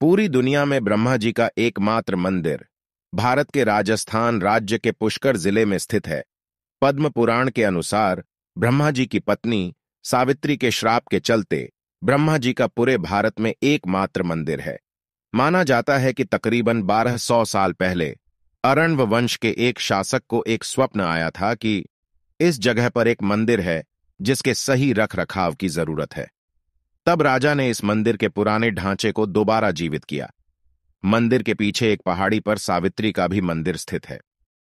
पूरी दुनिया में ब्रह्मा जी का एकमात्र मंदिर भारत के राजस्थान राज्य के पुष्कर जिले में स्थित है पद्म पुराण के अनुसार ब्रह्मा जी की पत्नी सावित्री के श्राप के चलते ब्रह्मा जी का पूरे भारत में एकमात्र मंदिर है माना जाता है कि तकरीबन 1200 साल पहले अरण्व वंश के एक शासक को एक स्वप्न आया था कि इस जगह पर एक मंदिर है जिसके सही रख रखाव की जरूरत है तब राजा ने इस मंदिर के पुराने ढांचे को दोबारा जीवित किया मंदिर के पीछे एक पहाड़ी पर सावित्री का भी मंदिर स्थित है